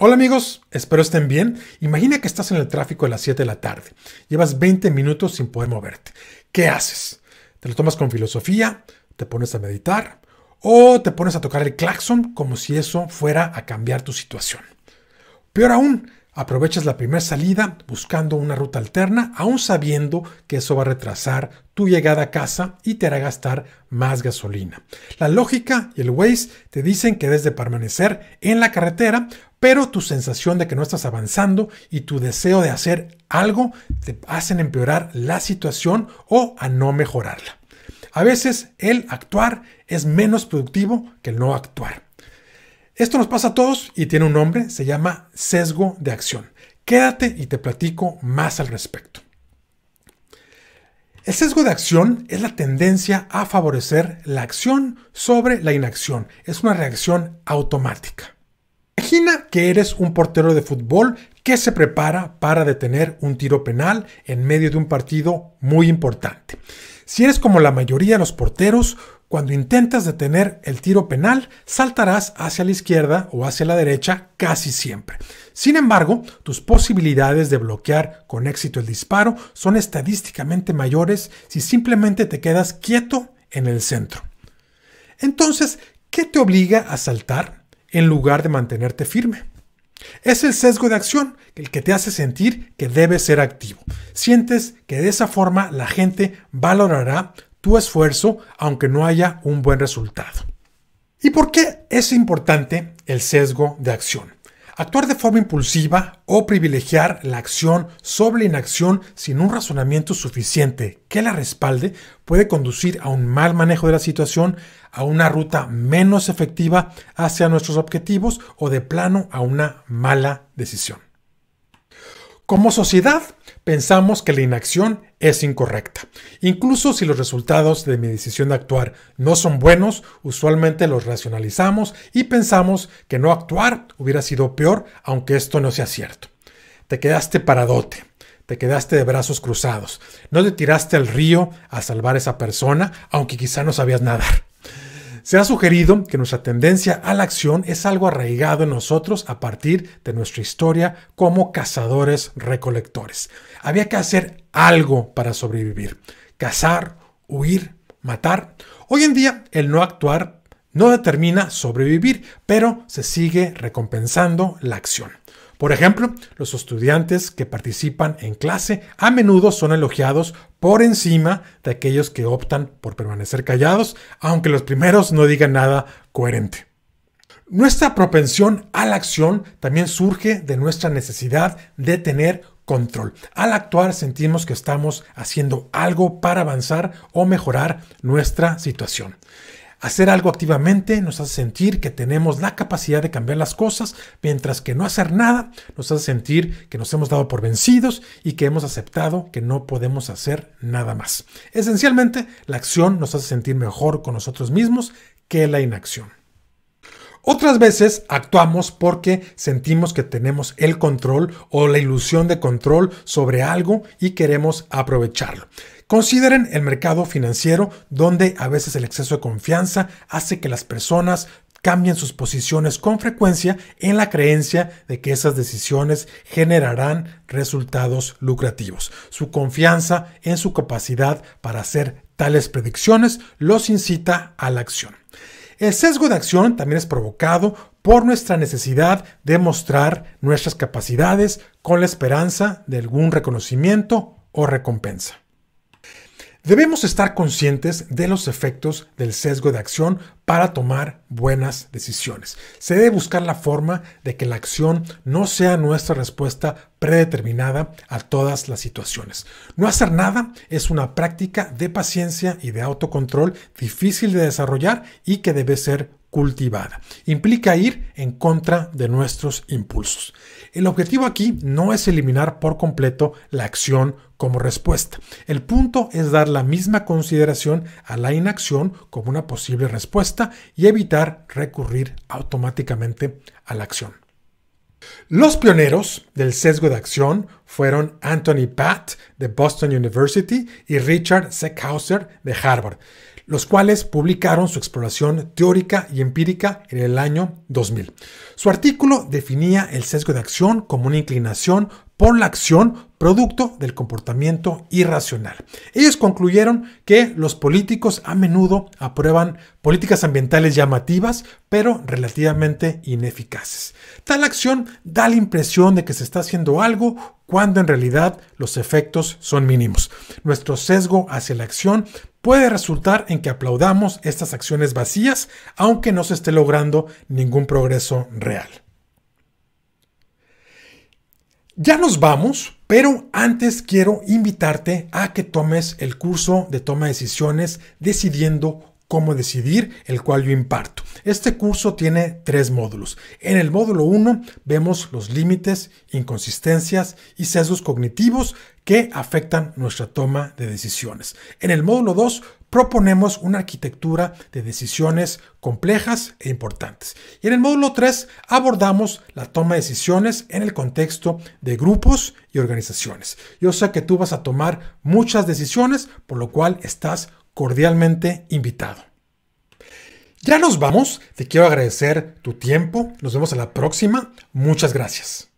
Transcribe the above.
Hola amigos, espero estén bien. Imagina que estás en el tráfico de las 7 de la tarde. Llevas 20 minutos sin poder moverte. ¿Qué haces? ¿Te lo tomas con filosofía? ¿Te pones a meditar? ¿O te pones a tocar el claxon como si eso fuera a cambiar tu situación? Peor aún, Aprovechas la primera salida buscando una ruta alterna, aún sabiendo que eso va a retrasar tu llegada a casa y te hará gastar más gasolina. La lógica y el Waze te dicen que debes de permanecer en la carretera, pero tu sensación de que no estás avanzando y tu deseo de hacer algo te hacen empeorar la situación o a no mejorarla. A veces el actuar es menos productivo que el no actuar. Esto nos pasa a todos y tiene un nombre, se llama sesgo de acción. Quédate y te platico más al respecto. El sesgo de acción es la tendencia a favorecer la acción sobre la inacción. Es una reacción automática. Imagina que eres un portero de fútbol que se prepara para detener un tiro penal en medio de un partido muy importante. Si eres como la mayoría de los porteros, cuando intentas detener el tiro penal, saltarás hacia la izquierda o hacia la derecha casi siempre. Sin embargo, tus posibilidades de bloquear con éxito el disparo son estadísticamente mayores si simplemente te quedas quieto en el centro. Entonces, ¿qué te obliga a saltar en lugar de mantenerte firme? Es el sesgo de acción el que te hace sentir que debes ser activo. Sientes que de esa forma la gente valorará tu esfuerzo aunque no haya un buen resultado. ¿Y por qué es importante el sesgo de acción? Actuar de forma impulsiva o privilegiar la acción sobre la inacción sin un razonamiento suficiente que la respalde puede conducir a un mal manejo de la situación, a una ruta menos efectiva hacia nuestros objetivos o de plano a una mala decisión. Como sociedad, pensamos que la inacción es incorrecta. Incluso si los resultados de mi decisión de actuar no son buenos, usualmente los racionalizamos y pensamos que no actuar hubiera sido peor, aunque esto no sea cierto. Te quedaste paradote, te quedaste de brazos cruzados, no te tiraste al río a salvar a esa persona, aunque quizá no sabías nadar. Se ha sugerido que nuestra tendencia a la acción es algo arraigado en nosotros a partir de nuestra historia como cazadores recolectores. Había que hacer algo para sobrevivir. Cazar, huir, matar. Hoy en día el no actuar no determina sobrevivir, pero se sigue recompensando la acción. Por ejemplo, los estudiantes que participan en clase a menudo son elogiados por encima de aquellos que optan por permanecer callados, aunque los primeros no digan nada coherente. Nuestra propensión a la acción también surge de nuestra necesidad de tener control. Al actuar sentimos que estamos haciendo algo para avanzar o mejorar nuestra situación. Hacer algo activamente nos hace sentir que tenemos la capacidad de cambiar las cosas, mientras que no hacer nada nos hace sentir que nos hemos dado por vencidos y que hemos aceptado que no podemos hacer nada más. Esencialmente, la acción nos hace sentir mejor con nosotros mismos que la inacción. Otras veces actuamos porque sentimos que tenemos el control o la ilusión de control sobre algo y queremos aprovecharlo. Consideren el mercado financiero donde a veces el exceso de confianza hace que las personas cambien sus posiciones con frecuencia en la creencia de que esas decisiones generarán resultados lucrativos. Su confianza en su capacidad para hacer tales predicciones los incita a la acción. El sesgo de acción también es provocado por nuestra necesidad de mostrar nuestras capacidades con la esperanza de algún reconocimiento o recompensa. Debemos estar conscientes de los efectos del sesgo de acción para tomar buenas decisiones. Se debe buscar la forma de que la acción no sea nuestra respuesta predeterminada a todas las situaciones. No hacer nada es una práctica de paciencia y de autocontrol difícil de desarrollar y que debe ser cultivada. Implica ir en contra de nuestros impulsos. El objetivo aquí no es eliminar por completo la acción como respuesta. El punto es dar la misma consideración a la inacción como una posible respuesta y evitar recurrir automáticamente a la acción. Los pioneros del sesgo de acción fueron Anthony Patt de Boston University y Richard Seckhauser de Harvard los cuales publicaron su exploración teórica y empírica en el año 2000. Su artículo definía el sesgo de acción como una inclinación por la acción producto del comportamiento irracional. Ellos concluyeron que los políticos a menudo aprueban políticas ambientales llamativas, pero relativamente ineficaces. Tal acción da la impresión de que se está haciendo algo cuando en realidad los efectos son mínimos. Nuestro sesgo hacia la acción puede resultar en que aplaudamos estas acciones vacías, aunque no se esté logrando ningún progreso real. Ya nos vamos, pero antes quiero invitarte a que tomes el curso de toma de decisiones decidiendo cómo decidir, el cual yo imparto. Este curso tiene tres módulos. En el módulo 1 vemos los límites, inconsistencias y sesgos cognitivos que afectan nuestra toma de decisiones. En el módulo 2 proponemos una arquitectura de decisiones complejas e importantes. Y en el módulo 3 abordamos la toma de decisiones en el contexto de grupos y organizaciones. Yo sé que tú vas a tomar muchas decisiones, por lo cual estás cordialmente invitado. Ya nos vamos, te quiero agradecer tu tiempo, nos vemos a la próxima, muchas gracias.